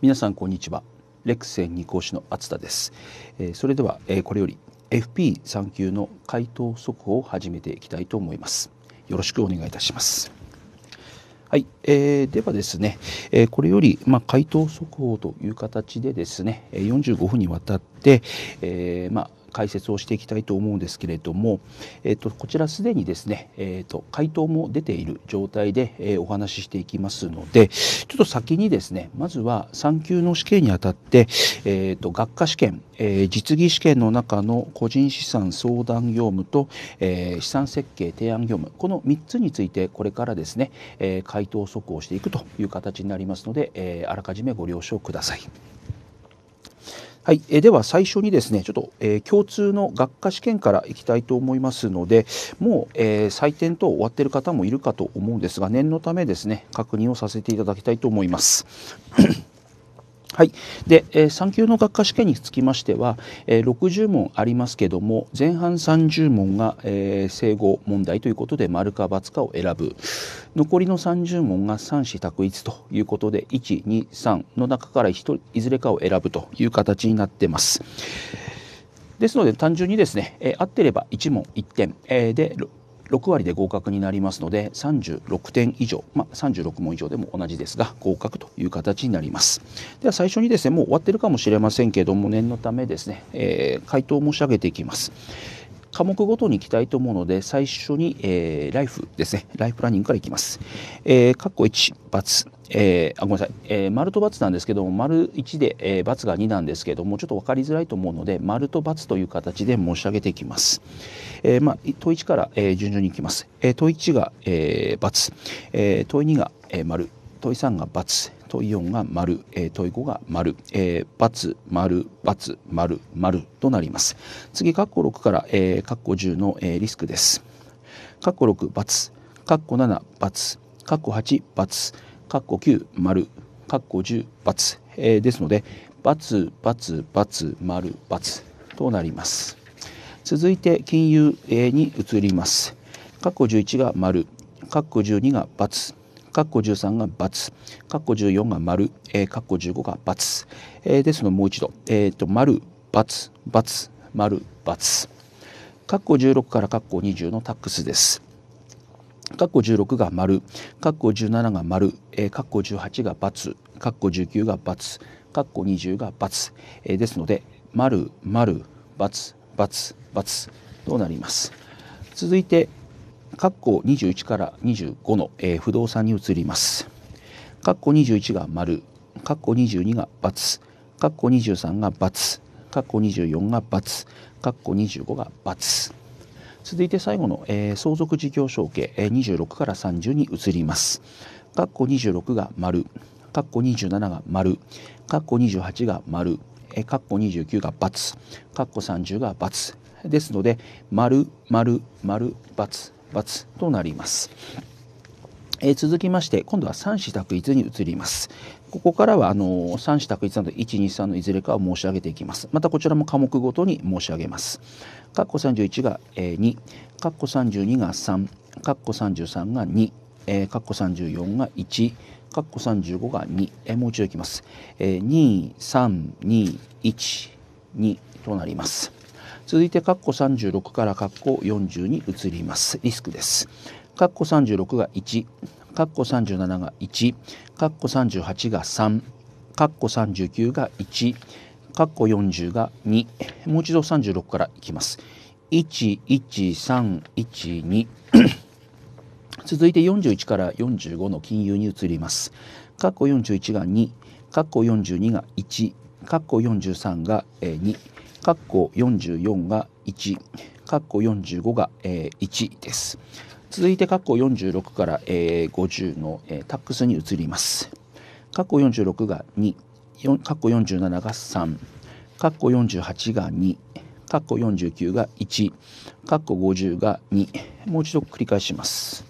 皆さんこんにちはレクセン二講師の厚田です、えー、それでは、えー、これより FP3 級の回答速報を始めていきたいと思いますよろしくお願いいたしますはい、えー、ではですね、えー、これより、まあ、回答速報という形でですね、45分にわたって、えーまあ、解説をしていきたいと思うんですけれども、えっとこちらすでにですね、えー、と回答も出ている状態で、えお話ししていきますのでちょっと先にですねまずは3級の試験にあたって、えっと学科試験、え実技試験の中の個人資産相談業務と、え資産設計提案業務この3つについてこれからですね、え回答速報していくという形になりますので、えあらかじめご了承ください。はい、えでは最初にですねちょっと、え共通の学科試験からいきたいと思いますのでもう、え採点等終わってる方もいるかと思うんですが念のためですね確認をさせていただきたいと思います。はい、で、え3級の学科試験につきましては、え60問ありますけども前半30問が、えー、整合問題ということで丸か×かを選ぶ残りの30問が3子択一ということで123の中からいずれかを選ぶという形になってます。ですので単純にですね、えー、合ってれば1問1点、えー、で6割で合格になりますので36点以上、まあ、36問以上でも同じですが合格という形になりますでは最初にですねもう終わってるかもしれませんけれども念のためですね、えー、回答を申し上げていきます科目ごとにいきたいと思うので最初に、えー、ライフですねライフプランニングからいきます、えー、括弧 1×。えー、あごめんなさい、えー、丸と×なんですけども丸1で、えー、×が2なんですけどもちょっと分かりづらいと思うので丸と×という形で申し上げていきます。えー、まあ、問1から、えー、順々にいきます。えー、問1が、えー、×、えー、問2が、えー、丸問3が×問4が丸、えー、問5が丸、えー、×丸×丸丸となります。次括弧6から、えー、括弧10の、えー、リスクです。括弧 6× 括弧 7× 括弧 8×。括弧9丸括弧 10×、えー、ですので×××××丸×となります続いて金融に移ります括弧11が丸括弧12が×括弧13が×括弧14が丸括弧15がツ、えー、ですのでもう一度、えーと、バツバツ丸×括弧16から括弧20のタックスです括弧16が丸括弧17が丸括弧18が×括弧19が×括弧20が×、えですので丸丸×××となります続いて括弧21から25の、えー、不動産に移ります括弧21が丸括弧22が×括弧23が×括弧24が×括弧25が×。続いて最後の、えー、相続事業承継、えー、26から30に移ります。括弧26が丸、括弧27が丸、括弧28が丸、えー、括弧29が×、括弧30が×ですので、丸、丸、丸、×、×となります。えー、続きまして今度は三子択一に移ります。ここからはあの三子択一など123のいずれかを申し上げていきます。またこちらも科目ごとに申し上げます。括弧三十一が二括弧三十二が三括弧三十三が二括弧三十四が一括弧三十五が二、えー、もう一度いきます。二三二一二となります。続いて括弧三十六から括弧40に移ります。リスクです。かっこ36が1かっこ37が1かっこ38が3かっこ39が1かっこ40が2もう一度36からいきます11312 続いて41から45の金融に移ります。括弧41が2、括弧42が1、括弧43が2、括弧44が1、括弧45が1です。続いて括弧46から、50の、タックスに移ります。括弧46が2、括弧47が3、括弧48が2、括弧49が1、括弧50が2、もう一度繰り返します。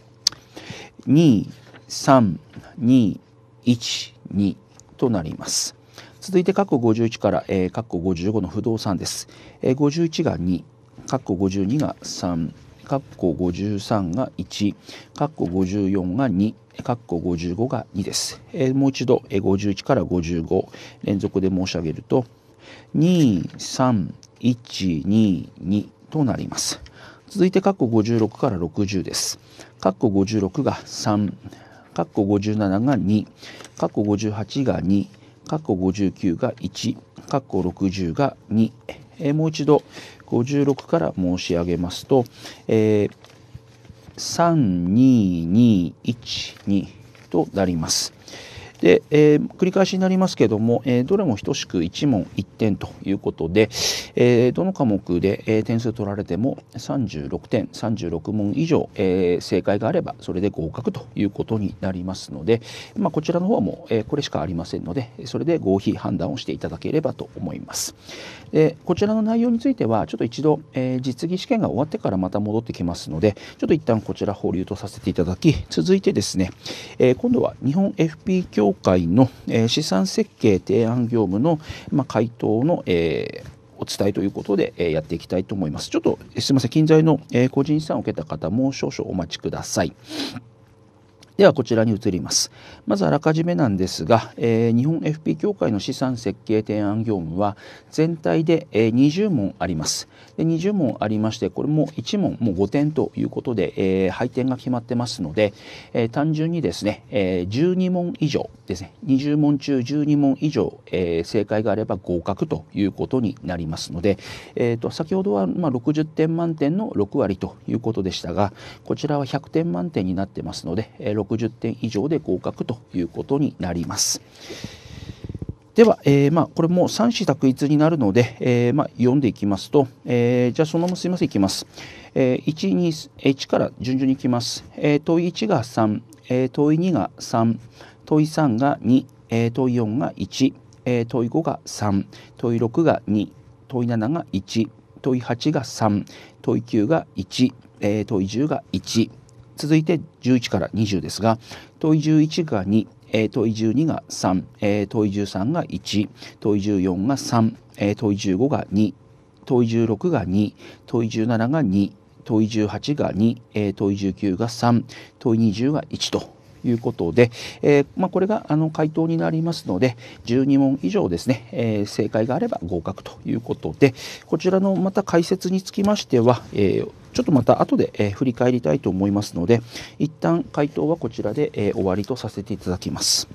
2、3、2、1、2となります。続いて括弧51から、えー、括弧55の不動産です。えー、51が2、括弧52が3、括弧53が1括弧54が2括弧55が2です、えー、もう一度、51から55連続で申し上げると23122となります続いて括弧56から60です括弧56が3括弧57が2括弧58が2括弧59が1、括弧60が2、えー、もう一度56から申し上げますと、えー、3221 2となります。で、えー、繰り返しになりますけども、えー、どれも等しく1問1点ということで、えー、どの科目で、え点数取られても36点36問以上、え正解があればそれで合格ということになりますので、まあ、こちらの方も、えこれしかありませんのでそれで合否判断をしていただければと思います。でこちらの内容についてはちょっと一度、え実技試験が終わってからまた戻ってきますのでちょっと一旦こちら保留とさせていただき続いてですね、え今度は日本 FP 協商会の、えー、資産設計提案業務の、まあ、回答の、えーお伝えということで、えー、やっていきたいと思います。ちょっと、すみません、近在の、えー、個人資産を受けた方、もう少々お待ちください。ではこちらに移ります。まずあらかじめなんですが、えー、日本 FP 協会の資産設計提案業務は全体で、えー、20問あります。で20問ありまして、これも1問もう5点ということで、えー、配点が決まってますので、えー、単純にですね、えー、12問以上ですね、20問中12問以上、えー、正解があれば合格ということになりますので、えーと、先ほどはまあ60点満点の6割ということでしたが、こちらは100点満点になってますので、えー、60点以上で合格ということになります。では、えー、まあ、これも三子択一になるので、えー、まあ、読んでいきますと、えー、じゃあそのまますいませんいきます、えー、1, 2 1から順々にいきます、えー、問い1が3、えー、問い2が3問い3が2、えー、問い4が1、えー、問い5が3問い6が2問い7が1問い8が3問い9が1、えー、問い10が1続いて11から20ですが問い11が2問い12が3、問い13が1問い14が3、問い15が2問い16が2問い17が2問い18が2、問い19が3問い20が1ということで、えーまあ、これがあの回答になりますので12問以上ですね、えー、正解があれば合格ということでこちらのまた解説につきましては、えー、ちょっとまた後で、え振り返りたいと思いますので、一旦回答はこちらで、え終わりとさせていただきます。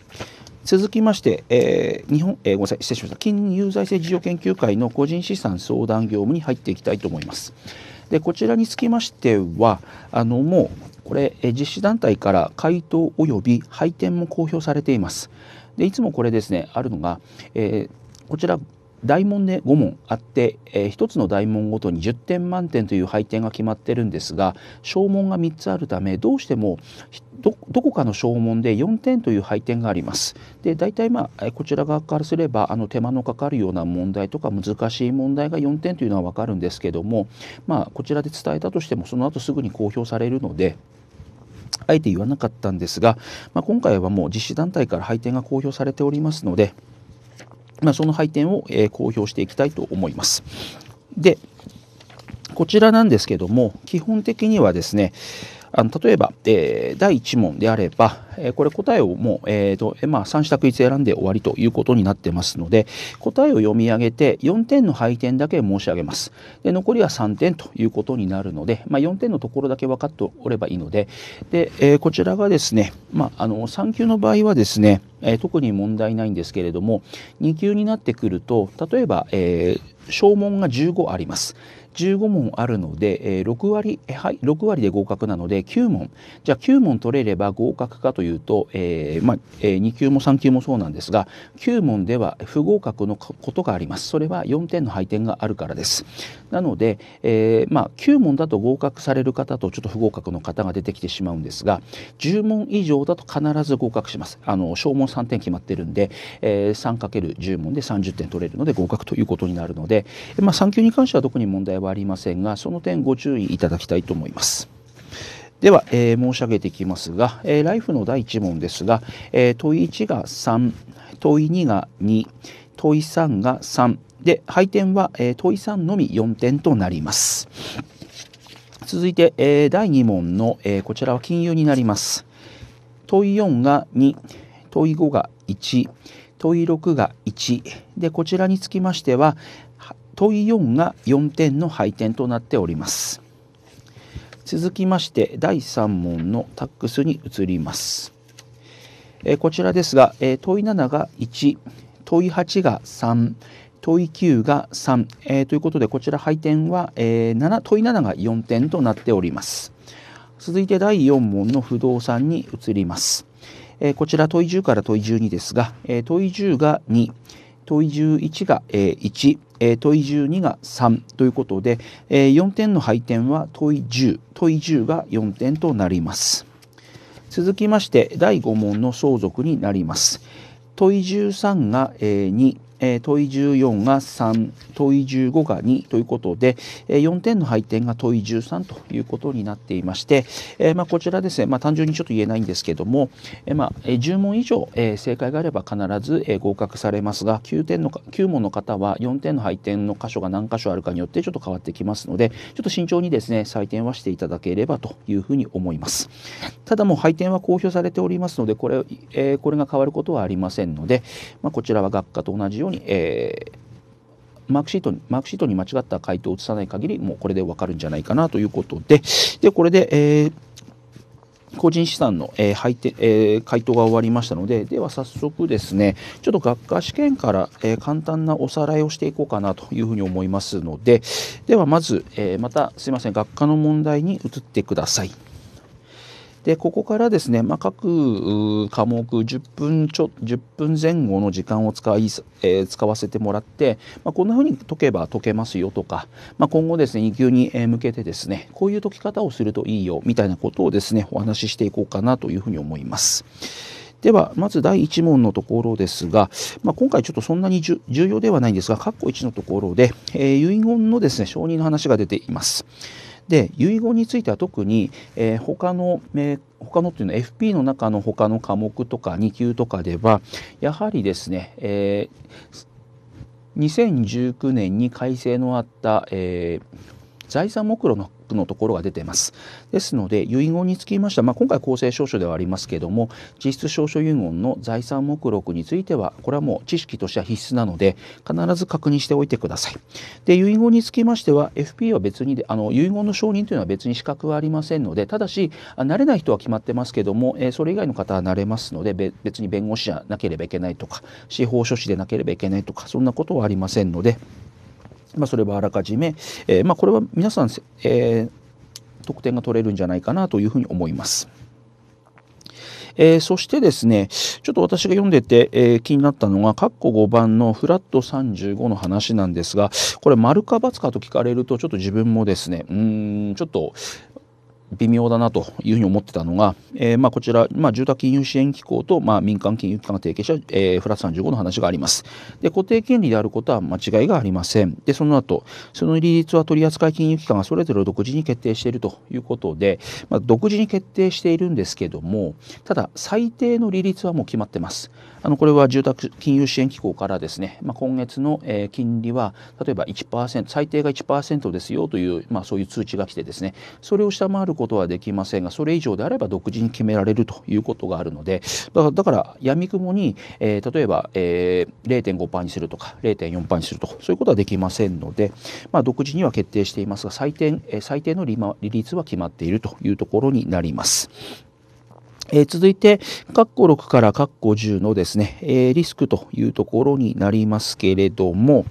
続きまして、えー、日本、えー、ごめんなさい、失礼しました。金融財政事情研究会の個人資産相談業務に入っていきたいと思います。で、こちらにつきましては、あの、もう、これ、実施団体から回答及び配点も公表されています。で、いつもこれですね、あるのが、えーこちら大問で5問あって、えー、1つの大問ごとに10点満点という配点が決まってるんですが小問が3つあるためどうしてもどこかの小問で4点という配点があります。で大体まあこちら側からすればあの手間のかかるような問題とか難しい問題が4点というのは分かるんですけども、まあ、こちらで伝えたとしてもその後すぐに公表されるので。あえて言わなかったんですが、まあ、今回はもう実施団体から配点が公表されておりますのでまあ、その配点を、え公表していきたいと思います。でこちらなんですけども基本的にはですね、あの例えば、えー、第1問であれば、えー、これ答えをもう、えーとまあ、3択1選んで終わりということになってますので答えを読み上げて4点の配点だけ申し上げますで残りは3点ということになるので、まあ、4点のところだけ分かっておればいいのでで、えー、こちらがですね、まあ、あの3級の場合はですね、えー、特に問題ないんですけれども2級になってくると例えば、えー、小問が15あります。15問あるので、えー、6割はい、6割で合格なので9問じゃあ9問取れれば合格かというと、えーまあえー、2級も3級もそうなんですが9問では不合格のことがありますそれは4点の配点があるからですなので、えーまあ、9問だと合格される方とちょっと不合格の方が出てきてしまうんですが10問以上だと必ず合格しますあの小問3点決まってるんで、えー、3×10 問で30点取れるので合格ということになるので、まあ、3級に関しては特に問題ははありませんが、その点ご注意いただきたいと思います。では、えー、申し上げていきますが、えー、ライフの第1問ですが、えー、問い1が3、問い2が2、問い3が3で、配点は、え問い3のみ4点となります。続いて、え第2問の、えこちらは金融になります。問い4が2、問い5が1、問い6が1でこちらにつきましては、問い4が4点の配点となっております続きまして第3問のタックスに移りますえこちらですが、え問い7が1問い8が3問い9が3、えー、ということでこちら配点は、えー、7問い7が4点となっております続いて第4問の不動産に移ります、えー、こちら問い10から問い12ですが、え問い10が2問い11が、え1え問い12が3ということで、え4点の配点は問い10問い10が4点となります続きまして第5問の相続になります問い13が2え問い14が3問い15が2ということで、え4点の配点が問い13ということになっていまして、えまあ、こちらですね、まあ、単純にちょっと言えないんですけども、えまあ、10問以上、え正解があれば必ず、え合格されますが9点の9問の方は4点の配点の箇所が何箇所あるかによってちょっと変わってきますのでちょっと慎重にですね採点はしていただければというふうに思います。ただもう配点は公表されておりますのでこれ,、えこれが変わることはありませんので、まこちらは学科と同じようにに、えー、マークシートに、マークシートに間違った回答を移さない限り、もうこれでわかるんじゃないかなということで、で、これで、えー、個人資産の、えー配点えー、回答が終わりましたので、では早速ですね、ちょっと学科試験から、えー、簡単なおさらいをしていこうかなというふうに思いますので、ではまず、えー、またすいません、学科の問題に移ってください。でここからですね、まあ、各科目10分ちょ10分前後の時間を使い、えー、使わせてもらって、まあ、こんな風に解けば解けますよとか、まあ、今後ですね2級に向けてですねこういう解き方をするといいよみたいなことをですねお話ししていこうかなというふうに思います。では、まず第1問のところですが、まあ、今回ちょっとそんなに重要ではないんですが、括弧1のところで、えー、遺言のですね、承認の話が出ています。で遺言については特に、えー、他の、えー、他のっていうのは FP の中の他の科目とか2級とかではやはりですね、えー、2019年に改正のあった、えー、財産目録ののところが出てます。ですので遺言につきましては、まあ、今回公正証書ではありますけれども実質証書遺言の財産目録についてはこれはもう知識としては必須なので必ず確認しておいてください。で遺言につきましては FP は別にあの遺言の承認というのは別に資格はありませんのでただし慣れない人は決まってますけども、えそれ以外の方は慣れますので別に弁護士じゃなければいけないとか司法書士でなければいけないとかそんなことはありませんので。まあ、それはあらかじめ、えー、まあ、これは皆さん、えー、得点が取れるんじゃないかなというふうに思います。えー、そしてですねちょっと私が読んでて、えー、気になったのがっこ5番のフラット35の話なんですがこれ丸か×かと聞かれるとちょっと自分もですねうんちょっと微妙だなというふうに思ってたのが、えー、まあ、こちら、まあ、住宅金融支援機構と、まあ、民間金融機関が提携した、えー、フラスト35の話があります。で固定金利であることは間違いがありません。でその後その利率は取扱金融機関がそれぞれ独自に決定しているということで、まあ、独自に決定しているんですけどもただ最低の利率はもう決まってます。あのこれは住宅金融支援機構からですね、まあ、今月の、えー、金利は例えば1%最低が1%ですよという、まあ、そういう通知が来てですねそれを下回ることことはできませんがそれ以上であれば独自に決められるということがあるのでだからやみくもに、えー、例えば、えー、0.5%にするとか0.4%にするとかそういうことはできませんので、まあ、独自には決定していますが最低最低の利率は決まっているというところになります。え続いて、ッコ6からッコ10のですね、えリスクというところになりますけれども、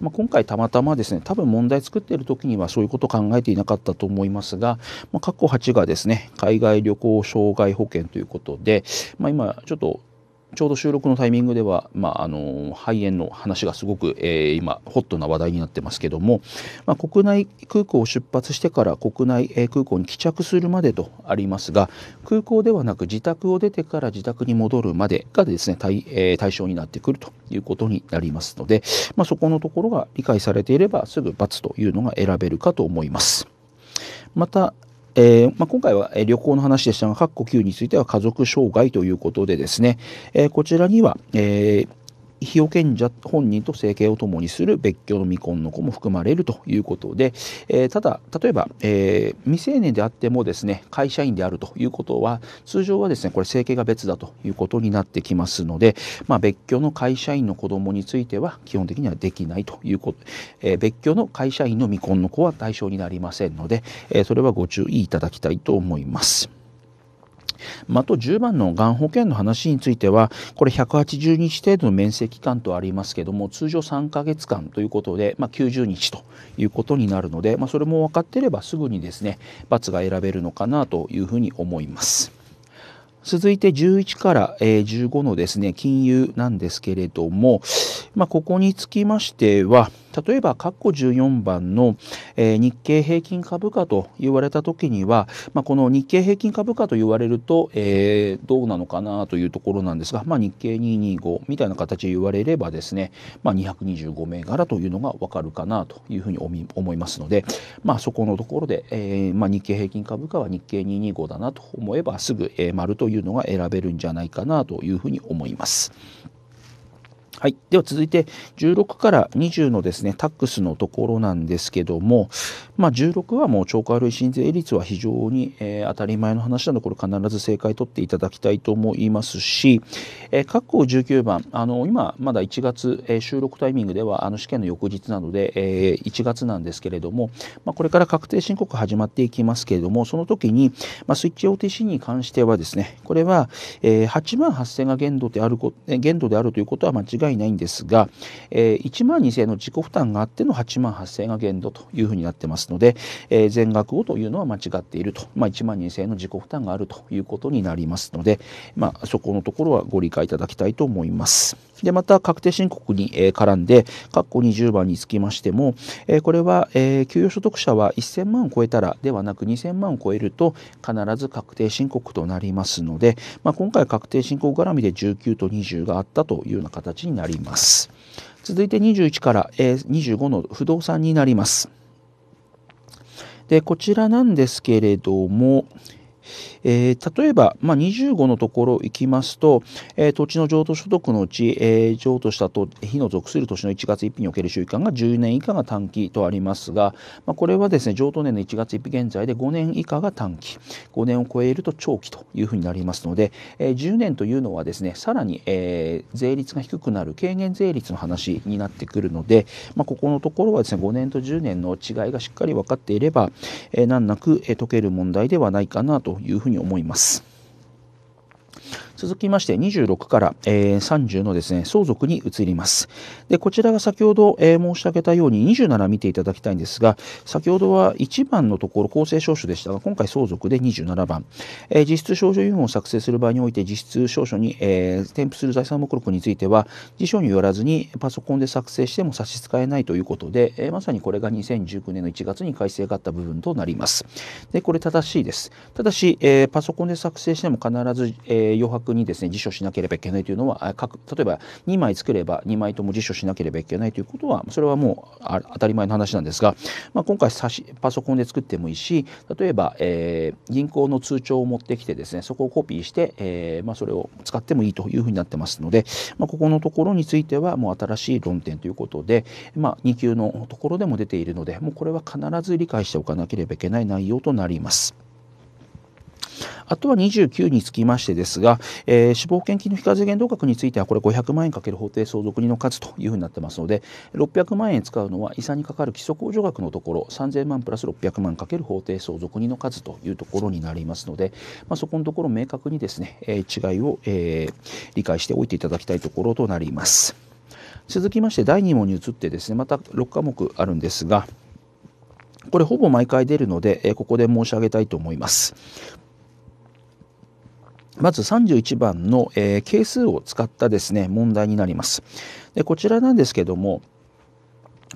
まあ、今回たまたまですね多分問題作っている時にはそういうこと考えていなかったと思いますが、まあ、括弧8がですね海外旅行障害保険ということで、まあ、今ちょっとちょうど収録のタイミングでは、まあ、あの肺炎の話がすごく、えー、今ホットな話題になってますけども、まあ、国内空港を出発してから国内、えー、空港に帰着するまでとありますが空港ではなく自宅を出てから自宅に戻るまでがですね対,、えー、対象になってくるということになりますので、まあ、そこのところが理解されていればすぐ×というのが選べるかと思います。また、えー、まあ、今回は旅行の話でしたが、括弧9については家族障害ということでですね、えー、こちらには、えー日よ賢者本人と生計を共にする別居の未婚の子も含まれるということで、えー、ただ例えば、えー、未成年であってもですね会社員であるということは通常はですねこれ生計が別だということになってきますので、まあ、別居の会社員の子供については基本的にはできないということ、えー、別居の会社員の未婚の子は対象になりませんので、えそれはご注意いただきたいと思います。まあと10番のがん保険の話についてはこれ180日程度の免責期間とありますけども通常3ヶ月間ということで、まあ、90日ということになるので、まあ、それも分かってればすぐにですね罰が選べるのかなというふうに思います。続いて11から15のですね金融なんですけれども、まあ、ここにつきましては例えば括弧14番の、えー、日経平均株価と言われた時には、まあ、この日経平均株価と言われると、えー、どうなのかなというところなんですが、まあ、日経225みたいな形で言われればですね、まあ、225銘柄というのが分かるかなというふうに思いますので、まあ、そこのところで、えーまあ、日経平均株価は日経225だなと思えばすぐ、丸というのが選べるんじゃないかなというふうに思います。はい、では続いて16から20のですねタックスのところなんですけども、まあ、16はもう超過類申請率は非常に、えー、当たり前の話なのでこれ必ず正解取っていただきたいと思いますし、えー、括弧19番あの今まだ1月、えー、収録タイミングではあの試験の翌日なので、えー、1月なんですけれども、まあ、これから確定申告始まっていきますけれどもその時に、まあ、スイッチ OTC に関してはですねこれは、えー、8万8000が限度である限度であるということは間違いないんですが、えー、1万2000の自己負担があっての8万8000が限度というふうになってます。ので、えー、全額をというのは間違っていると、まあ、1万2000円の自己負担があるということになりますので、まあ、そこのところはご理解いただきたいと思います。で、また確定申告に絡んで、括弧20番につきましても、これは給与所得者は1000万を超えたらではなく2000万を超えると必ず確定申告となりますので、まあ、今回確定申告絡みで19と20があったというような形になります。続いて21から25の不動産になります。で、こちらなんですけれども、えー、例えば、まあ、25のところ行きますと、えー、土地の譲渡所得のうち、えー、譲渡したと日の属する年の1月1日における収益間が10年以下が短期とありますが、まあ、これはですね譲渡年の1月1日現在で5年以下が短期5年を超えると長期というふうになりますので、えー、10年というのはですねさらに、えー、税率が低くなる軽減税率の話になってくるので、まあ、ここのところはですね5年と10年の違いがしっかり分かっていれば、えー、難なく解ける問題ではないかなというふうに思います。続きまして26から、えー、30のですね相続に移ります。でこちらが先ほど、えー、申し上げたように27見ていただきたいんですが先ほどは1番のところ公正証書でしたが今回相続で27番、えー、実質証書遺言を作成する場合において実質証書に、え添付する財産目録については辞書によらずにパソコンで作成しても差し支えないということで、えまさにこれが2019年の1月に改正があった部分となります。でこれ正しいです。ただし、えパソコンで作成しても必ず、えー、余白にですね辞書しなければいけないというのは例えば2枚作れば2枚とも辞書しなければいけないということはそれはもう当たり前の話なんですが、まあ、今回パソコンで作ってもいいし例えば、えー、銀行の通帳を持ってきてですねそこをコピーして、えー、まあ、それを使ってもいいというふうになってますので、まあ、ここのところについてはもう新しい論点ということで、ま2級のところでも出ているのでもうこれは必ず理解しておかなければいけない内容となります。あとは29につきましてですが、えー、死亡保険金の非課税限度額についてはこれ500万円かける法定相続人の数というふうになってますので600万円使うのは遺産にかかる基礎控除額のところ3000万プラス600万かける法定相続人の数というところになりますので、まあ、そこのところ明確にですね、えー、違いを、えー、理解しておいていただきたいところとなります。続きまして第2問に移ってですねまた6科目あるんですがこれほぼ毎回出るので、えここで申し上げたいと思います。まず31番の、えー、係数を使ったですね問題になります。でこちらなんですけども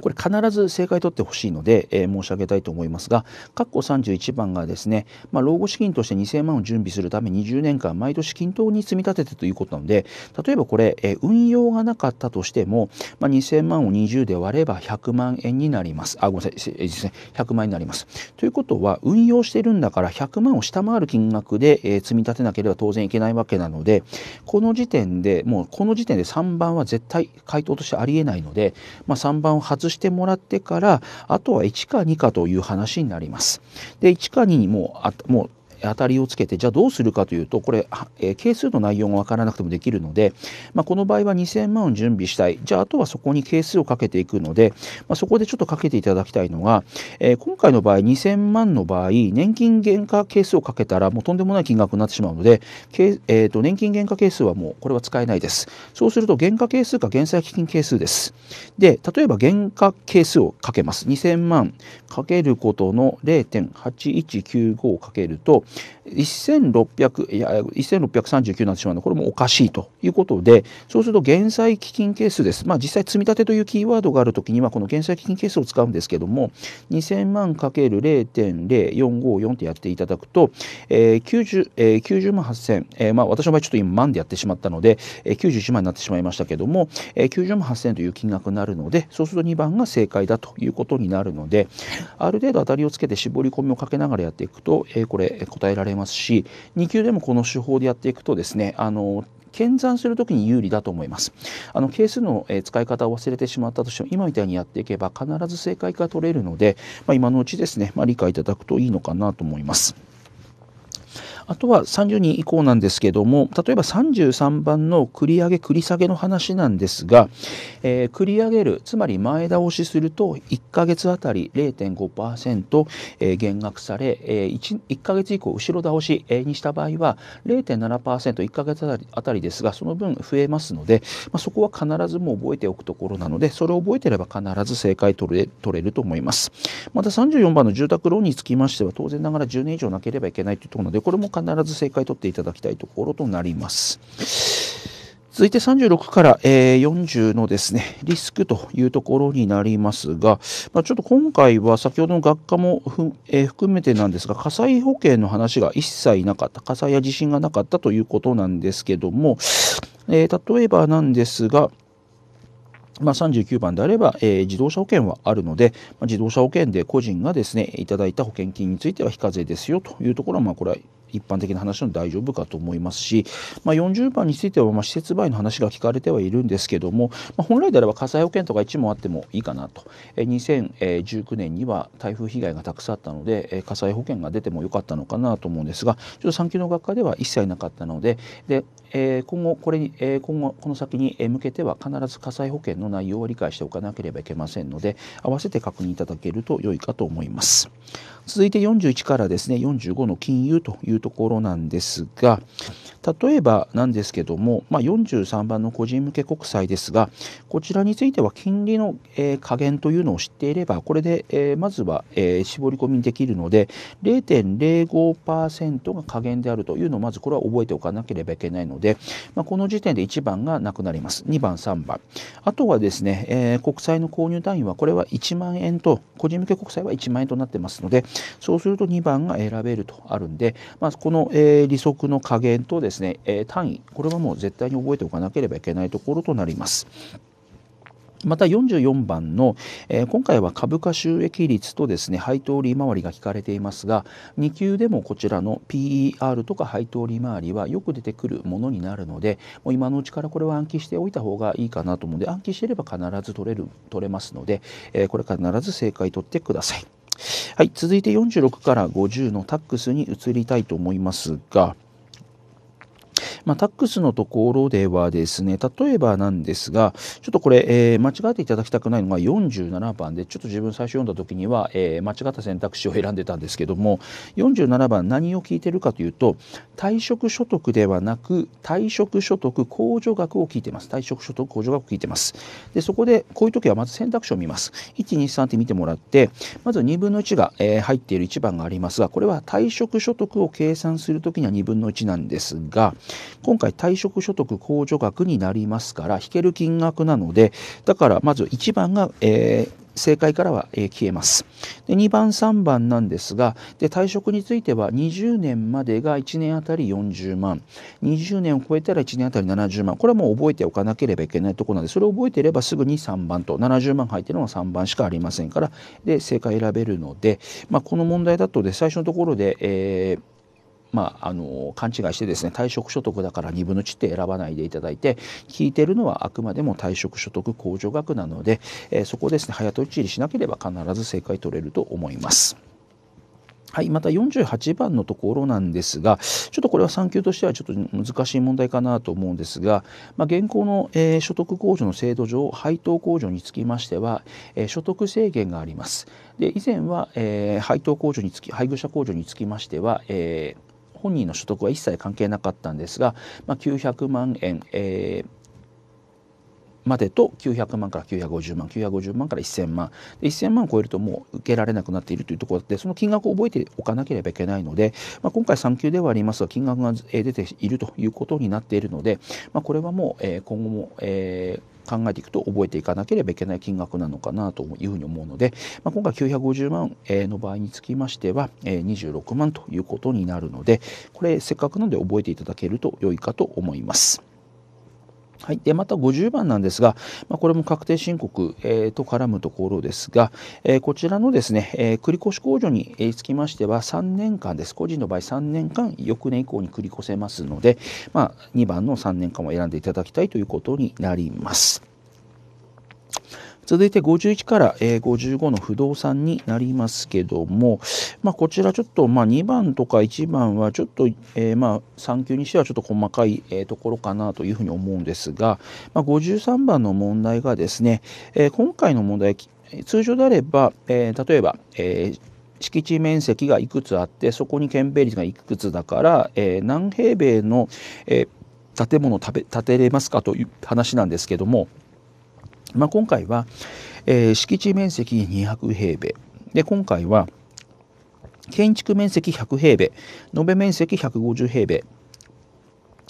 これ必ず正解取ってほしいので、えー、申し上げたいと思いますが、括弧31番がですね、まあ、老後資金として2000万を準備するため20年間毎年均等に積み立ててということなので、例えばこれ、えー、運用がなかったとしても、まあ、2000万を20で割れば100万円になります。あ、ごめんなさい、えー、ね、100万円になります。ということは、運用してるんだから100万を下回る金額で、えー、積み立てなければ当然いけないわけなので、この時点で、もうこの時点で3番は絶対回答としてありえないので、まあ、3番を外してもらってからあとは1か2かという話になります。で1か2にもうあもう当たりをつけてじゃあどうするかというとこれ、えー、係数の内容が分からなくてもできるので、まあ、この場合は2,000万を準備したいじゃああとはそこに係数をかけていくので、まあ、そこでちょっとかけていただきたいのが、えー、今回の場合2,000万の場合年金減価係数をかけたらもうとんでもない金額になってしまうので、けえー、と年金減価係数はもうこれは使えないです。そうすると減価係数か減債基金係数です。で例えば減価係数をかけます。2 0万かけることの0.8195をかけると1 6 3 9になってしまうのでこれもおかしいということで、そうすると減済基金係数です。まあ実際積み立てというキーワードがあるときにはこの減済基金係数を使うんですけども、2000万 ×0.0454 ってやっていただくと、えー、90、えー、90万8000、えー、まあ私の場合ちょっと今万でやってしまったので、えー、91万になってしまいましたけども、えー、90万8000という金額になるので、そうすると2番が正解だということになるので、ある程度当たりをつけて絞り込みをかけながらやっていくと、えー、これ答えられますし、2級でもこの手法でやっていくとですね、あの検算するときに有利だと思います。あの係数の、え使い方を忘れてしまったとしても今みたいにやっていけば必ず正解が取れるので、まあ、今のうちですね、まあ、理解いただくといいのかなと思います。あとは30人以降なんですけども例えば33番の繰り上げ繰り下げの話なんですが、えー、繰り上げるつまり前倒しすると1ヶ月あたり0.5%、ー、減額され、えー、1, 1ヶ月以降後ろ倒しにした場合は 0.7%1 ヶ月あたりですがその分増えますので、まあ、そこは必ずもう覚えておくところなのでそれを覚えてれば必ず正解取れ取れると思いますまた34番の住宅ローンにつきましては当然ながら10年以上なければいけないというところなのでこれも必ず正解取っていただきたいところとなります。続いて36から、え40のですね、リスクというところになりますが、まちょっと今回は先ほどの学科もえ含めてなんですが、火災保険の話が一切なかった、火災や地震がなかったということなんですけども、え例えばなんですが、まあ、39番であれば、えー、自動車保険はあるので、まあ、自動車保険で個人がですねいただいた保険金については非課税ですよというところは、まあ、これは一般的な話の大丈夫かと思いますし、まあ、40番についてはま施設前の話が聞かれてはいるんですけども、まあ、本来であれば火災保険とか1問あってもいいかなと2019年には台風被害がたくさんあったので火災保険が出てもよかったのかなと思うんですがちょっと産休の学科では一切なかったのででえー、今後これに、えー、今後この先に向けては必ず火災保険の内容を理解しておかなければいけませんので併せて確認いただけると良いかと思います。続いて41からですね45の金融というところなんですが例えばなんですけども、まあ、43番の個人向け国債ですがこちらについては金利の、えー、加減というのを知っていればこれで、えー、まずは、えー、絞り込みできるので0.05%が加減であるというのをまずこれは覚えておかなければいけないのでで、まあ、この時点で1番がなくなります。2番、3番。あとはですね、えー、国債の購入単位はこれは1万円と、個人向け国債は1万円となってますので、そうすると2番が選べるとあるんで、まあ、この、えー、利息の加減とですね、えー、単位、これはもう絶対に覚えておかなければいけないところとなります。また44番の、えー、今回は株価収益率とですね配当利回りが聞かれていますが2級でもこちらの PER とか配当利回りはよく出てくるものになるのでもう今のうちからこれは暗記しておいた方がいいかなと思うので暗記してれば必ず取れる取れますので、えー、これ必ず正解取ってください。はい、続いて46から50のタックスに移りたいと思いますが、まあ、タックスのところではですね、例えばなんですが、ちょっとこれ、えー、間違っていただきたくないのが47番で、ちょっと自分最初読んだ時には、えー、間違った選択肢を選んでたんですけども、47番何を聞いてるかというと、退職所得ではなく、退職所得控除額を聞いてます。退職所得控除額を聞いてます。で、そこで、こういう時はまず選択肢を見ます。1、2、3って見てもらって、まず2分の1が、えー、入っている1番がありますが、これは退職所得を計算するときには2分の1なんですが、今回退職所得控除額になりますから引ける金額なのでだからまず1番が、えー、正解からは、え消えます。で2番3番なんですがで退職については20年までが1年あたり40万20年を超えたら1年あたり70万これはもう覚えておかなければいけないところなのでそれを覚えていればすぐに3番と70万入ってるのは3番しかありませんからで正解選べるので、まあ、この問題だとで最初のところで、えーまあ、あの勘違いしてですね退職所得だから2分の1って選ばないでいただいて聞いてるのはあくまでも退職所得控除額なので、えー、そこをですね早とちりしなければ必ず正解取れると思います。はい、また48番のところなんですがちょっとこれは産休としてはちょっと難しい問題かなと思うんですが、まあ、現行の、えー、所得控除の制度上配当控除につきましては、えー、所得制限があります。で以前は、えー、配当控除につき配偶者控除につきましては、え本人の所得は一切関係なかったんですが、まあ、900万円、えーまでと900万から950万950万から1000万1000万を超えるともう受けられなくなっているというところでその金額を覚えておかなければいけないので、まあ、今回3級ではありますが金額が出ているということになっているので、まあ、これはもう今後も、えー考えていくと覚えていかなければいけない金額なのかなというふうに思うので、まあ、今回950万の場合につきましては26万ということになるのでこれせっかくなので覚えていただけると良いかと思います。はい、でまた50番なんですが、まあ、これも確定申告、えー、と絡むところですが、えー、こちらのですね、えー、繰越控除につきましては3年間です個人の場合3年間翌年以降に繰り越せますので、まあ、2番の3年間を選んでいただきたいということになります。続いて51から、え55の不動産になりますけども、まあ、こちらちょっと、まあ、2番とか1番はちょっと、えまあ、3級にしてはちょっと細かい、えところかなというふうに思うんですが、まあ、53番の問題がですね、えー、今回の問題通常であれば、えー、例えば、えー、敷地面積がいくつあってそこに建蔽率がいくつだから、えー、何平米の、え建物建てれますかという話なんですけどもまあ、今回は、えー、敷地面積200平米で今回は建築面積100平米延べ面積150平米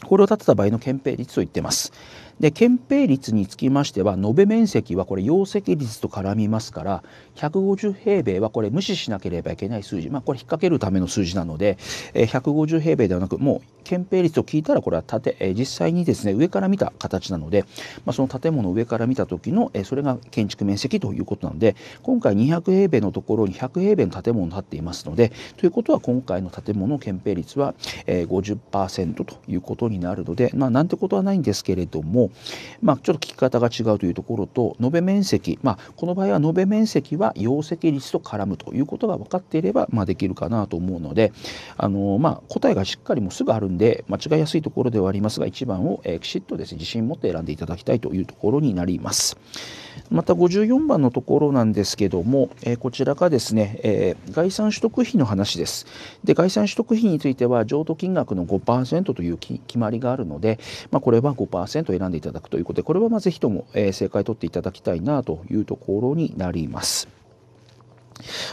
これを建てた場合の憲兵率と言ってます。で憲兵率につきましては延べ面積はこれ容積率と絡みますから150平米はこれ無視しなければいけない数字まあこれ引っ掛けるための数字なので150平米ではなくもう憲兵率を聞いたらこれは建実際にですね上から見た形なので、まあ、その建物を上から見た時のそれが建築面積ということなので今回200平米のところに100平米の建物になっていますのでということは今回の建物の憲兵率は50%ということになるのでまあなんてことはないんですけれどもまあ、ちょっと聞き方が違うというところと延べ面積、まあ、この場合は延べ面積は容積率と絡むということが分かっていれば、まあ、できるかなと思うのであの、まあ、答えがしっかりもすぐあるんで間違いやすいところではありますが1番を、えきちっとですね自信持って選んでいただきたいというところになります。また54番のところなんですけども、えー、こちらがですね、えー、概算取得費の話です。で概算取得費については譲渡金額の5%という決まりがあるので、まあ、これは5%選んでいただくということでこれはまあぜひとも、え正解取っていただきたいなというところになります。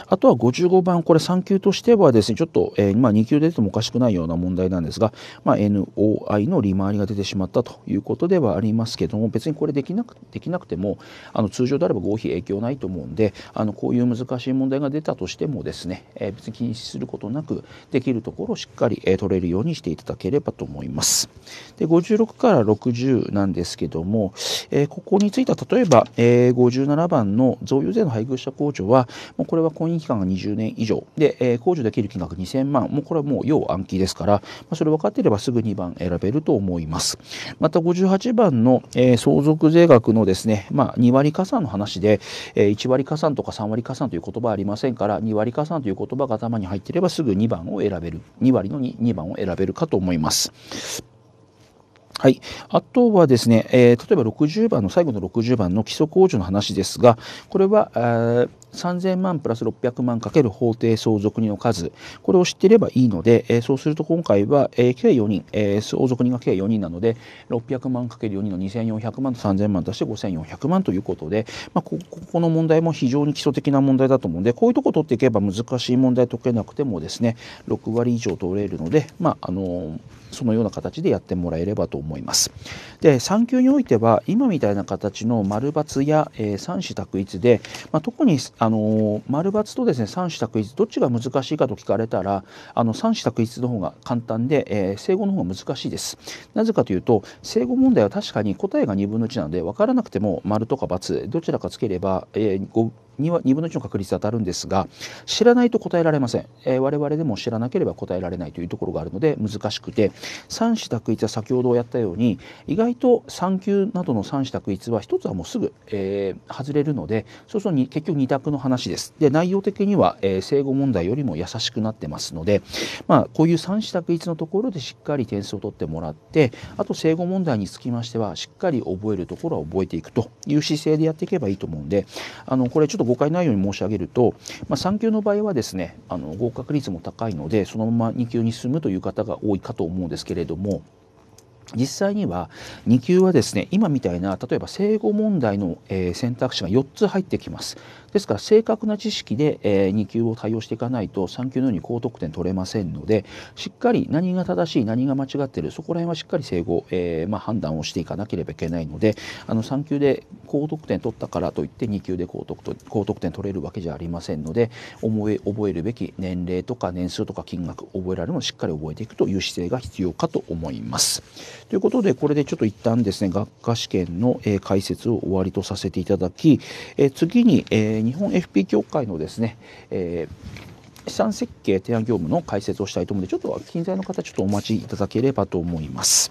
あとは55番、これ3級としてはですね、ちょっと、えー、ま2級出てもおかしくないような問題なんですが、まあ、NOI の利回りが出てしまったということではありますけども、別にこれできなくできなくても、あの通常であれば合否影響ないと思うんで、あのこういう難しい問題が出たとしてもですね、えー、別に禁止することなく、できるところをしっかり、えー、取れるようにしていただければと思います。で56から60なんですけども、えここについては例えば、え57番の贈与税の配偶者控除は、もうこれれは婚姻期間が20年以上で、えー、控除できる金額2000万もうこれはもう要暗記ですから、まあ、それ分かっていればすぐ2番選べると思いますまた58番の、えー、相続税額のですね、まあ、2割加算の話で、えー、1割加算とか3割加算という言葉ありませんから2割加算という言葉が頭に入っていればすぐ2番を選べる2割の 2, 2番を選べるかと思いますはい、あとはですね、えー、例えば60番の最後の60番の基礎控除の話ですがこれは3000万プラス600万かける法定相続人の数、これを知っていればいいので、えー、そうすると今回は、えー、計4人、えー、相続人が計4人なので、600万かける4人の2400万と3000万足して5400万ということで、まあ、ここの問題も非常に基礎的な問題だと思うので、こういうとこ取っていけば難しい問題解けなくてもですね、6割以上取れるので、まあ、あのーそのような形でやってもらえればと思います。で産休においては今みたいな形の丸×や、えー、三種択一で、まあ、特に、あのー、丸×とですね三子択一どっちが難しいかと聞かれたらあの三子択一の方が簡単で、えー、生後の方が難しいです。なぜかというと生後問題は確かに答えが2分の1なので分からなくても丸とか×どちらかつければ、えー、2, は2分の1の確率で当たるんですが知らないと答えられません、えー、我々でも知らなければ答えられないというところがあるので難しくて三子択一は先ほどやったように意外と3級などの三子択一は1つはもうすぐ、えー、外れるのでそうすると結局2択の話ですで内容的には、えー、正誤問題よりも優しくなってますので、まあ、こういう三子択一のところでしっかり点数を取ってもらってあと正誤問題につきましてはしっかり覚えるところは覚えていくという姿勢でやっていけばいいと思うんであのこれちょっと誤解ないように申し上げると、まあ、3級の場合はですねあの合格率も高いのでそのまま2級に進むという方が多いかと思うんですけれども。実際には2級はですね今みたいな例えば生後問題の、え選択肢が4つ入ってきますですから正確な知識で、え2級を対応していかないと3級のように高得点取れませんのでしっかり何が正しい何が間違っているそこら辺はしっかり生後、えー、まあ、判断をしていかなければいけないのであの3級で高得点取ったからといって2級で高得高得点取れるわけじゃありませんので覚え覚えるべき年齢とか年数とか金額覚えられるものをしっかり覚えていくという姿勢が必要かと思います。ということで、これでちょっと一旦ですね、学科試験の、え解説を終わりとさせていただき、え次に、え日本 FP 協会のですね、え資産設計提案業務の解説をしたいと思うので、ちょっと近在の方、ちょっとお待ちいただければと思います。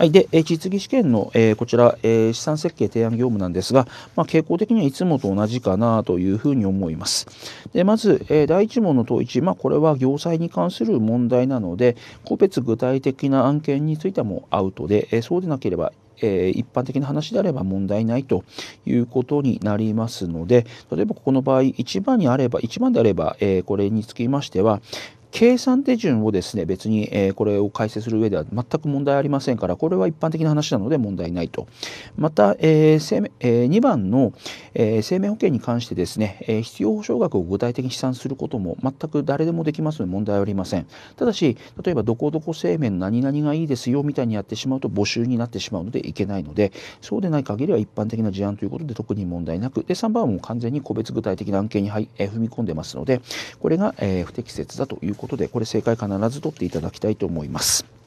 はい、で、実技試験の、えー、こちら、えー、資産設計提案業務なんですが、まあ、傾向的にはいつもと同じかなというふうに思います。でまず、えー、第1問の問1、まあ、これは行債に関する問題なので、個別具体的な案件についてもアウトで、えそうでなければえ一般的な話であれば問題ないということになりますので例えばここの場合1番にあれば1番であれば、えこれにつきましては、計算手順をですね別に、えこれを解説する上では全く問題ありませんからこれは一般的な話なので問題ないとまた、えーえ2番の、え生命保険に関してですね、え必要保障額を具体的に試算することも全く誰でもできますので問題ありませんただし例えばどこどこ生命の何々がいいですよみたいにやってしまうと募集になってしまうのでいけないのでそうでない限りは一般的な事案ということで特に問題なくで3番はもう完全に個別具体的な案件に、はいえ踏み込んでますのでこれが、え不適切だということでこれ正解必ず取っていただきたいと思います。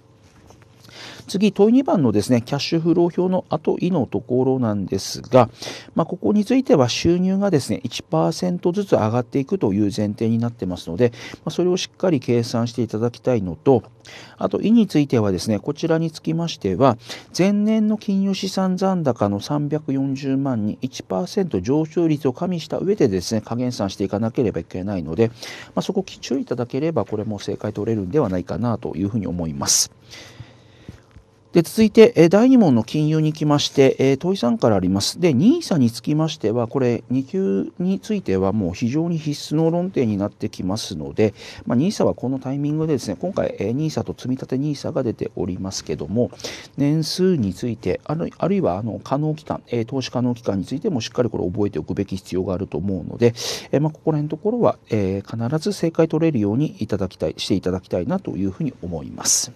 次、問い2番のですね、キャッシュフロー表の後いのところなんですが、まあ、ここについては収入がですね、1%ずつ上がっていくという前提になってますので、まあ、それをしっかり計算していただきたいのと、あと、いについてはですね、こちらにつきましては、前年の金融資産残高の340万に1%上昇率を加味した上でですね、加減算していかなければいけないので、まあ、そこ注意いただければ、これも正解取れるんではないかなというふうに思います。で続いて、第2問の金融にきまして、問い3からあります。で、NISA につきましては、これ、2級についてはもう非常に必須の論点になってきますので、まあ、NISA はこのタイミングでですね、今回、NISA と積立 NISA が出ておりますけども、年数について、あるいはあの可能期間、投資可能期間についてもしっかりこれ覚えておくべき必要があると思うので、まあ、ここら辺のところは、必ず正解取れるようにいただきたい、していただきたいなというふうに思います。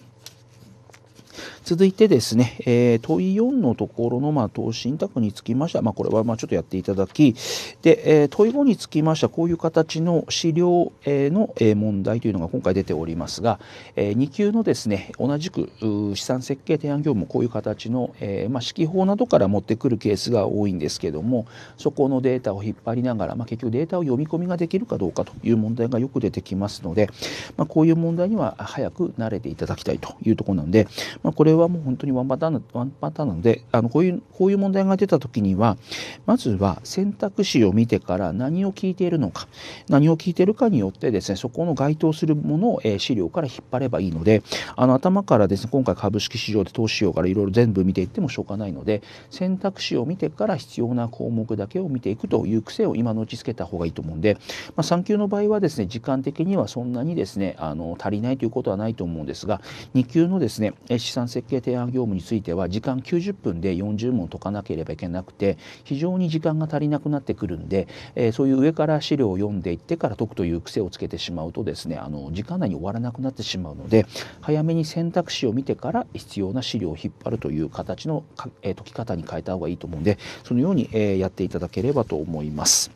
続いてですね、えー、問い4のところの、まあ、投資信託につきましては、まあ、これは、まあ、ちょっとやっていただき、で、えー、問い5につきましては、こういう形の資料、えー、の、えー、問題というのが今回出ておりますが、えー、2級のですね、同じく資産設計提案業務、こういう形の、えー、まあ、指揮法などから持ってくるケースが多いんですけども、そこのデータを引っ張りながら、まあ、結局データを読み込みができるかどうかという問題がよく出てきますので、まあ、こういう問題には早く慣れていただきたいというところなので、まあ、これをはもう本当にワンパターンワンパターンなのであのこういうこういう問題が出た時にはまずは選択肢を見てから何を聞いているのか何を聞いているかによってですねそこの該当するものを、え資料から引っ張ればいいのであの頭からですね今回株式市場で投資用からいろいろ全部見ていってもしょうがないので選択肢を見てから必要な項目だけを見ていくという癖を今のうちつけた方がいいと思うんで、まあ、3級の場合はですね時間的にはそんなにですねあの足りないということはないと思うんですが2級のですね資産設計提案業務については時間90分で40問解かなければいけなくて非常に時間が足りなくなってくるんで、えー、そういう上から資料を読んでいってから解くという癖をつけてしまうとですねあの時間内に終わらなくなってしまうので早めに選択肢を見てから必要な資料を引っ張るという形の、えー、解き方に変えた方がいいと思うんでそのように、えー、やっていただければと思います。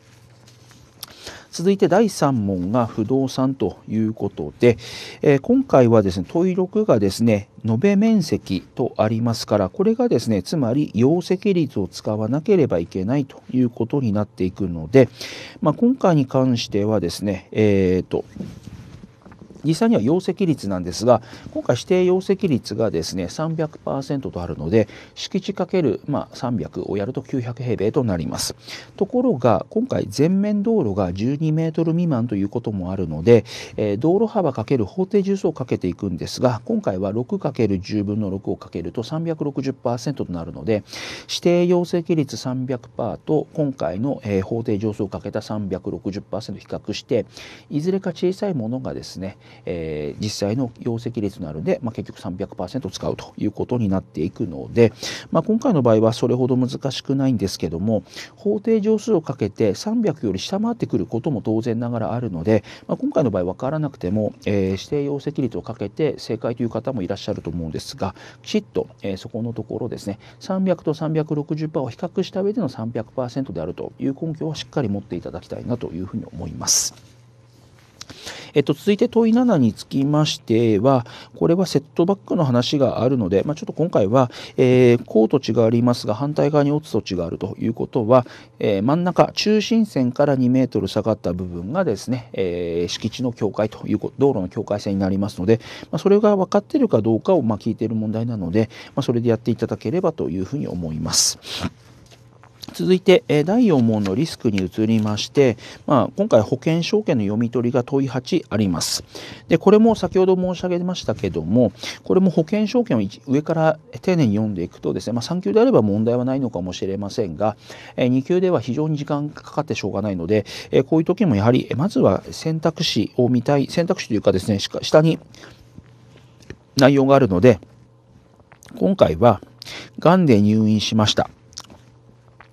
続いて第3問が不動産ということで、えー、今回はですね問い6がですね延べ面積とありますからこれがですねつまり容積率を使わなければいけないということになっていくので、まあ、今回に関してはですねえっ、ー、と実際には容積率なんですが今回指定容積率がですね300%とあるので敷地かけるまあ、300をやると900平米となりますところが今回全面道路が12メートル未満ということもあるので、えー、道路幅かける法定重層をかけていくんですが今回は 6×10 分の6をかけると360%となるので指定容積率300%と今回の、えー、法定重層をかけた360%比較していずれか小さいものがですね、えー、実際の容積率のあるで、まあ、結局300%使うということになっていくので、まあ、今回の場合はそれほど難しくないんですけども法定乗数をかけて300より下回ってくることも当然ながらあるので、まあ、今回の場合分からなくても、えー、指定容積率をかけて正解という方もいらっしゃると思うんですがきちっと、えー、そこのところですね300と360%を比較した上での300%であるという根拠をしっかり持っていただきたいなというふうに思います。えっと、続いて問い7につきましては、これはセットバックの話があるので、まあ、ちょっと今回は、えー、こと違がありますが、反対側に落ち措置があるということは、えー、真ん中、中心線から2メートル下がった部分がですね、えー、敷地の境界という道路の境界線になりますので、まあ、それが分かっているかどうかを、まあ、聞いている問題なので、まあ、それでやっていただければというふうに思います。続いて、え第4問のリスクに移りまして、まあ、今回保険証券の読み取りが問い8あります。でこれも先ほど申し上げましたけどもこれも保険証券を上から丁寧に読んでいくとですね、まあ、3級であれば問題はないのかもしれませんが、え2級では非常に時間がかかってしょうがないので、えこういう時もやはりまずは選択肢を見たい選択肢というかですね下に内容があるので今回はがんで入院しました。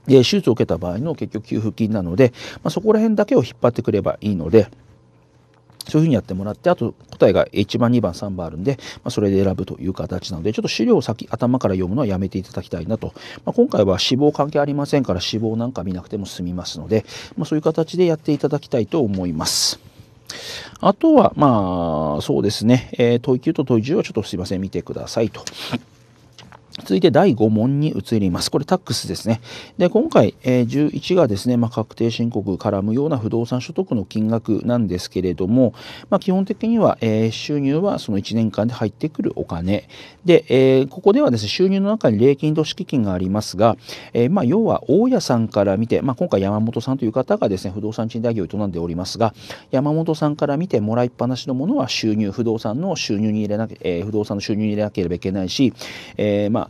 で、手術を受けた場合の結局給付金なので、まあ、そこら辺だけを引っ張ってくればいいのでそういうふうにやってもらってあと答えが1番2番3番あるんで、まあ、それで選ぶという形なのでちょっと資料を先頭から読むのはやめていただきたいなと、まあ、今回は死亡関係ありませんから死亡なんか見なくても済みますので、まそういう形でやっていただきたいと思います。あとは、まあ、そうですね、えー、問9と問い10はちょっとすいません、見てくださいと。続いて第5問に移ります。これタックスですね。で、今回、えー、11がですね、まあ、確定申告絡むような不動産所得の金額なんですけれども、まあ、基本的には、えー、収入はその1年間で入ってくるお金。で、えー、ここではですね、収入の中に礼金と敷金がありますが、えまあ、要は大家さんから見て、まあ、今回山本さんという方がですね、不動産賃貸業を営んでおりますが、山本さんから見てもらいっぱなしのものは収入、不動産の収入に入れなけ、え不動産の収入に入れなければいけないし、えまあ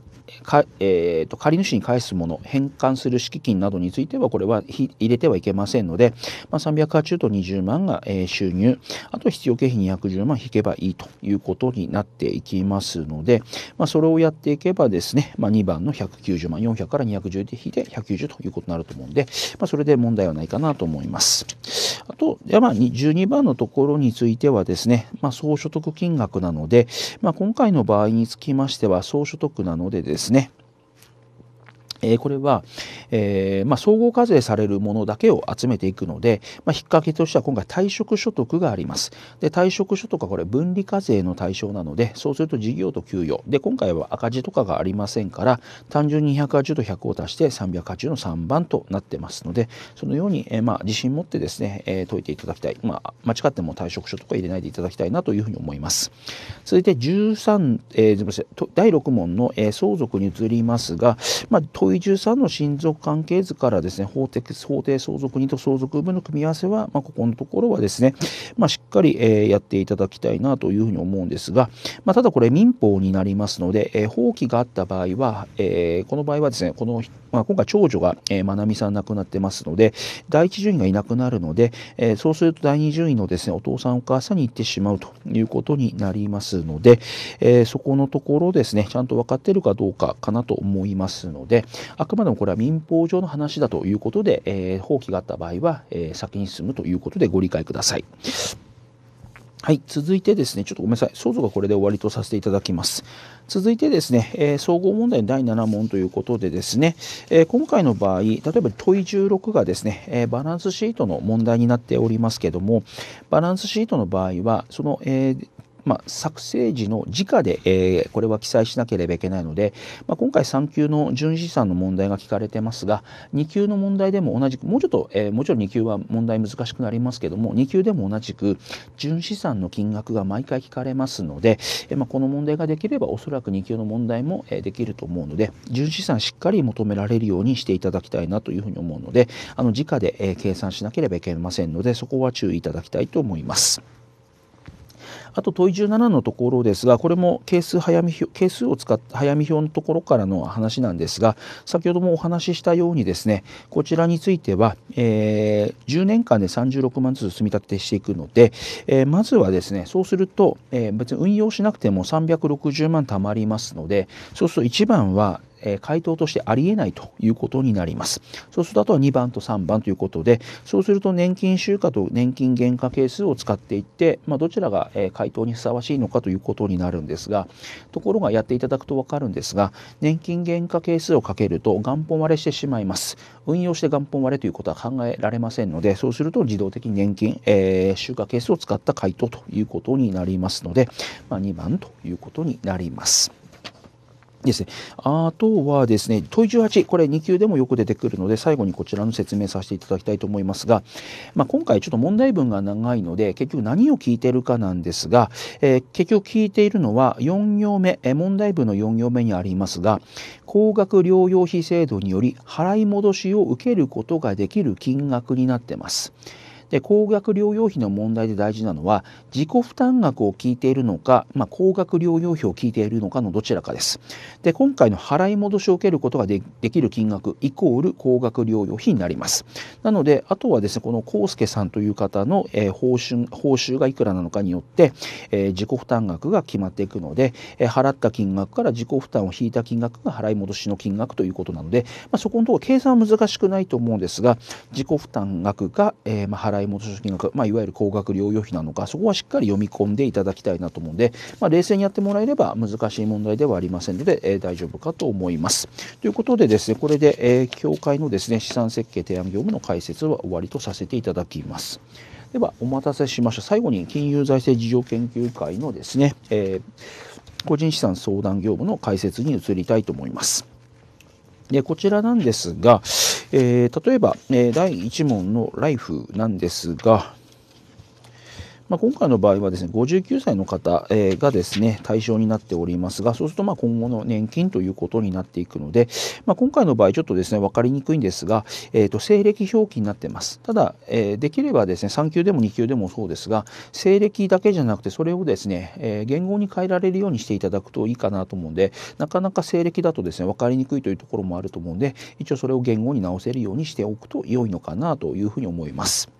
か、えーと、借り主に返すもの返還する敷金などについてはこれは入れてはいけませんので、まあ、380と20万が、えー、収入あと必要経費210万引けばいいということになっていきますので、まあ、それをやっていけばですね、まあ、2番の190万400から210で引いて190ということになると思うんで、まあ、それで問題はないかなと思います。あと、まあ12番のところについてはですね、まあ、総所得金額なので、まあ、今回の場合につきましては総所得なのでですねえこれは、えー、まあ、総合課税されるものだけを集めていくので、まあ、引っ掛けとしては今回退職所得があります。で退職所得はこれ分離課税の対象なのでそうすると事業と給与で今回は赤字とかがありませんから単純に1 8 0と100を足して380の3番となってますのでそのように、えー、まあ、自信持ってですね、えー、解いていただきたい、まあ、間違っても退職所得は入れないでいただきたいなというふうに思います。続いて13、えー、第6問の、え相続に移りますが、まあ井13の親族関係図からですね法的法定相続人と相続分の組み合わせは、まあ、ここのところはですね、まあ、しっかり、えー、やっていただきたいなというふうに思うんですが、まあ、ただこれ民法になりますので、えー、法規があった場合は、えー、この場合はですねこの、まあ、今回長女が、えー、まなみさん亡くなってますので第一順位がいなくなるので、えー、そうすると第二順位のですねお父さんお母さんに行ってしまうということになりますので、えー、そこのところですねちゃんと分かってるかどうかかなと思いますので、あくまでもこれは民法上の話だということで、えー、放棄があった場合は、えー、先に進むということでご理解ください。はい、続いてですね、ちょっとごめんなさい、想像がこれで終わりとさせていただきます。続いてですね、えー、総合問題第7問ということでですね、えー、今回の場合、例えば問い16がですね、えー、バランスシートの問題になっておりますけども、バランスシートの場合は、その、えーまあ、作成時の時価で、えー、これは記載しなければいけないので、まあ、今回3級の純資産の問題が聞かれてますが2級の問題でも同じくもうちょっと、えー、もちろん2級は問題難しくなりますけども2級でも同じく純資産の金額が毎回聞かれますので、えー、まあ、この問題ができればおそらく2級の問題も、えできると思うので純資産しっかり求められるようにしていただきたいなというふうに思うのであの価で、え計算しなければいけませんのでそこは注意いただきたいと思います。あと問い17のところですがこれも係数早見係数を使った早見表のところからの話なんですが先ほどもお話ししたようにですねこちらについては、えー、10年間で36万ずつ積み立てしていくので、えー、まずはですねそうすると、えー、別に運用しなくても360万貯まりますのでそうすると1番はえ回答としてありえないということになります。そうするとあとは2番と3番ということでそうすると年金集荷と年金減価係数を使っていって、まあ、どちらが、え回答にふさわしいのかということになるんですがところがやっていただくと分かるんですが年金減価係数をかけると元本割れしてしまいます。運用して元本割れということは考えられませんのでそうすると自動的に年金、えー、集荷係数を使った回答ということになりますので、まあ、2番ということになります。ですね。あとはですね、問い18、これ2級でもよく出てくるので、最後にこちらの説明させていただきたいと思いますが、まあ、今回ちょっと問題文が長いので、結局何を聞いてるかなんですが、えー、結局聞いているのは4行目、え問題文の4行目にありますが、高額療養費制度により払い戻しを受けることができる金額になってます。で高額療養費の問題で大事なのは自己負担額を聞いているのか、まあ、高額療養費を聞いているのかのどちらかです。で今回の払い戻しを受けることができる金額イコール高額療養費になります。なのであとはですねこの康介さんという方の、えー、報酬報酬がいくらなのかによって、えー、自己負担額が決まっていくので、えー、払った金額から自己負担を引いた金額が払い戻しの金額ということなので、まあ、そこのところ計算は難しくないと思うんですが自己負担額が、えーまあ、払いい戻し金額、まあ、いわゆる高額療養費なのかそこはしっかり読み込んでいただきたいなと思うんで、まあ、冷静にやってもらえれば難しい問題ではありませんので、えー、大丈夫かと思います。ということでですねこれで、えー、協会のですね資産設計提案業務の解説は終わりとさせていただきます。ではお待たせしました最後に金融財政事情研究会のですね、えー、個人資産相談業務の解説に移りたいと思います。でこちらなんですが、えー、例えば、え第1問の「ライフ」なんですがまあ、今回の場合はですね59歳の方、えがですね対象になっておりますがそうするとま今後の年金ということになっていくので、まあ、今回の場合ちょっとですね分かりにくいんですが、えー、と西暦表記になってますただ、えできればですね3級でも2級でもそうですが西暦だけじゃなくてそれをですね、え言語に変えられるようにしていただくといいかなと思うんでなかなか西暦だとですね分かりにくいというところもあると思うんで一応それを言語に直せるようにしておくと良いのかなというふうに思います。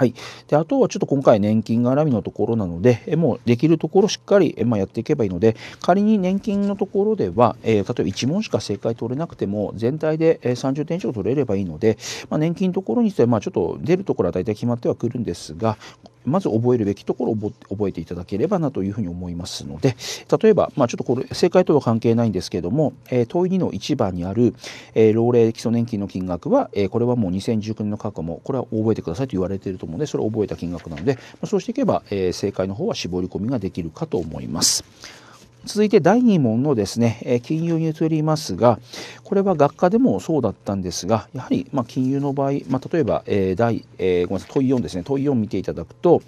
はい、であとはちょっと今回年金絡みのところなのでもうできるところしっかり、まあ、やっていけばいいので仮に年金のところでは、えー、例えば1問しか正解取れなくても全体で30点以上取れればいいので、まあ、年金のところについては、まあ、ちょっと出るところは大体決まってはくるんですがまず覚えるべきところを覚えていただければなというふうに思いますので例えば、まあ、ちょっとこれ正解とは関係ないんですけれども、えー、問い2の1番にある、えー、老齢基礎年金の金額は、えー、これはもう2019年の過去もこれは覚えてくださいと言われていると思うのでそれを覚えた金額なので、まあ、そうしていけば、えー、正解の方は絞り込みができるかと思います。続いて第2問のですね金融に移りますがこれは学科でもそうだったんですがやはりま金融の場合、まあ、例えば、え第、えー、ごめんなさい問4ですね問4見ていただくと、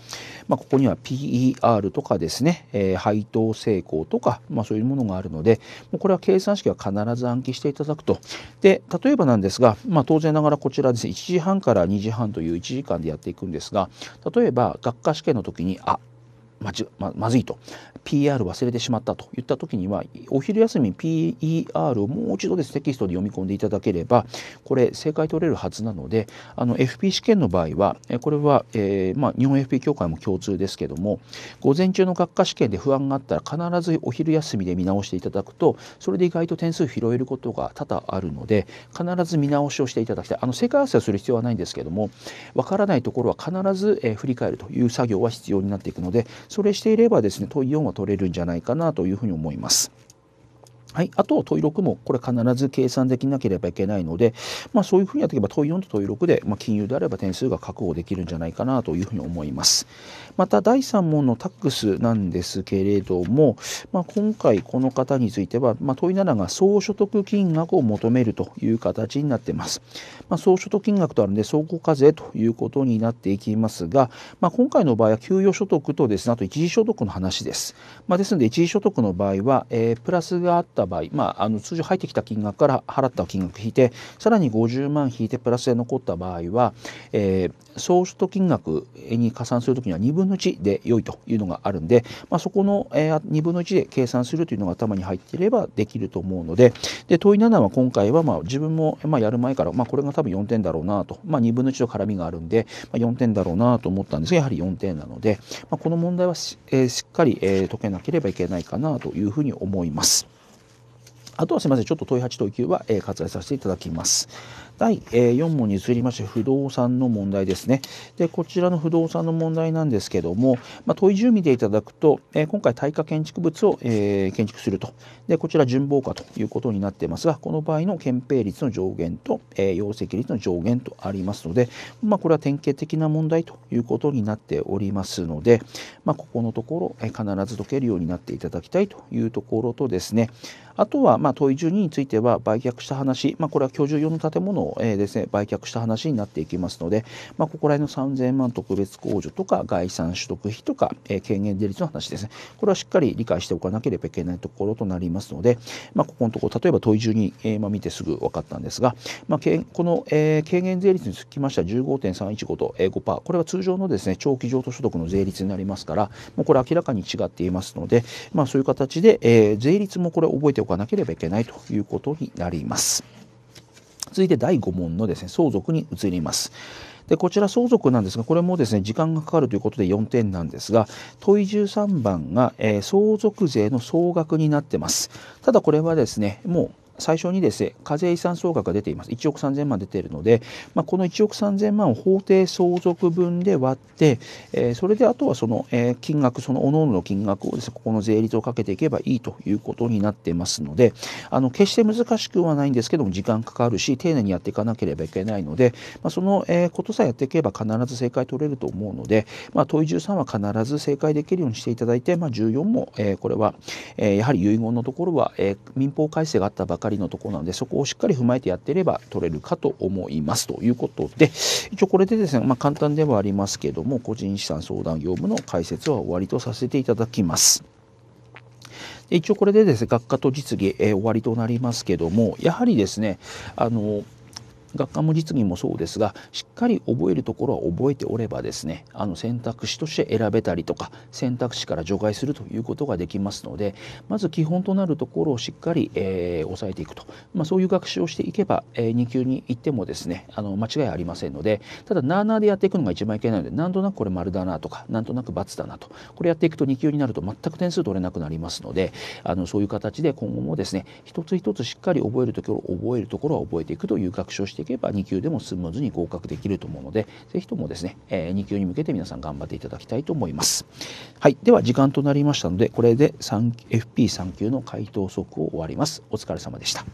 まあ、ここには PER とかですね、えー、配当成功とか、まあ、そういうものがあるのでもうこれは計算式は必ず暗記していただくとで例えばなんですが、ま当然ながらこちらですね1時半から2時半という1時間でやっていくんですが例えば学科試験の時にあまじままずいと PR 忘れてしまったといった時にはお昼休み PER をもう一度ですテキストで読み込んでいただければこれ正解取れるはずなのであの FP 試験の場合はこれは、えー、まあ、日本 FP 協会も共通ですけども午前中の学科試験で不安があったら必ずお昼休みで見直していただくとそれで意外と点数拾えることが多々あるので必ず見直しをしていただきたいあの正解合わせをする必要はないんですけどもわからないところは必ず、えー、振り返るという作業は必要になっていくのでそれしていればですね問い4は取れるんじゃないかなというふうに思います。はい、あと問い6もこれ必ず計算できなければいけないので、まあ、そういうふうにやっていけば問い4と問い6で、まあ、金融であれば点数が確保できるんじゃないかなというふうに思います。また第3問のタックスなんですけれども、まあ、今回この方については、ま問い7が総所得金額を求めるという形になっています。ま総所得金額とあるので総合課税ということになっていきますが、ま今回の場合は給与所得とですねあと一時所得の話です。まですので一時所得の場合は、えー、プラスがあったった場合、まあ、あの通常入ってきた金額から払った金額引いてさらに50万引いてプラスで残った場合は、えー、総取得金額に加算するときには2分の1で良いというのがあるんで、まあ、そこの、えー、2分の1で計算するというのが頭に入っていればできると思うのでで問い7は今回はまあ自分も、まあ、やる前から、まあ、これが多分4点だろうなと、まあ、2分の1と絡みがあるんで、まあ、4点だろうなと思ったんですがやはり4点なので、まあ、この問題はし,、えー、しっかり、えー、解けなければいけないかなというふうに思います。あとはすみませんちょっと問い8問9は、えー、割愛させていただきます。第4問に移りまして不動産の問題ですね。でこちらの不動産の問題なんですけども、まあ、問い10見ていただくと、え今回耐火建築物を、え建築するとでこちら順防化ということになっていますがこの場合の憲兵率の上限と、え容積率の上限とありますので、まあ、これは典型的な問題ということになっておりますので、まあ、ここのところ、え必ず解けるようになっていただきたいというところとですねあとは、ま問い12については売却した話、まあ、これは居住用の建物えー、ですね、売却した話になっていきますので、まあ、ここら辺の3000万特別控除とか概算取得費とか、えー、軽減税率の話ですね。これはしっかり理解しておかなければいけないところとなりますので、まあ、ここのところ、例えば問い順に、えーまあ、見てすぐ分かったんですが、まあ、この、えー、軽減税率につきましては15.315と、えー、5%、これは通常のですね、長期譲渡所得の税率になりますから、もうこれ明らかに違っていますので、まあ、そういう形で、えー、税率もこれ覚えておかなければいけないということになります。続いて第5問のですね相続に移ります。でこちら相続なんですがこれもですね時間がかかるということで4点なんですが問い13番が、えー、相続税の総額になってますただこれはですねもう最初にですね、課税遺産総額が出ています。1億3000万出ているので、まあ、この1億3000万を法定相続分で割って、えー、それであとはその、えー、金額、その各々の金額をですね、ここの税率をかけていけばいいということになってますので、あの、決して難しくはないんですけども、時間かかるし、丁寧にやっていかなければいけないので、まあ、その、えー、ことさえやっていけば必ず正解取れると思うので、まあ、問い13は必ず正解できるようにしていただいて、まあ、14も、えー、これは、えー、やはり遺言のところは、えー、民法改正があったばっかりのところなのでそこをしっかり踏まえてやっていれば取れるかと思いますということで一応これでですね、まあ、簡単ではありますけども個人資産相談業務の解説は終わりとさせていただきます。一応これでですね学科と実技、えー、終わりとなりますけどもやはりですねあの学科も実技もそうですがしっかり覚えるところは覚えておればですねあの選択肢として選べたりとか選択肢から除外するということができますのでまず基本となるところをしっかり、えー、さえていくと、まあ、そういう学習をしていけば、えー、2級に行ってもですねあの間違いありませんのでただなーなーでやっていくのが一番いけないのでなんとなくこれ丸だなとかなんとなく×だなとこれやっていくと2級になると全く点数取れなくなりますのであのそういう形で今後もですね一つ一つしっかり覚えるところ覚えるところは覚えていくという学習をしてしていけば2級でもスムーズに合格できると思うので是非ともですね、え2級に向けて皆さん頑張っていただきたいと思います。はい、では時間となりましたのでこれで FP3 級の回答速報を終わります。お疲れ様でした。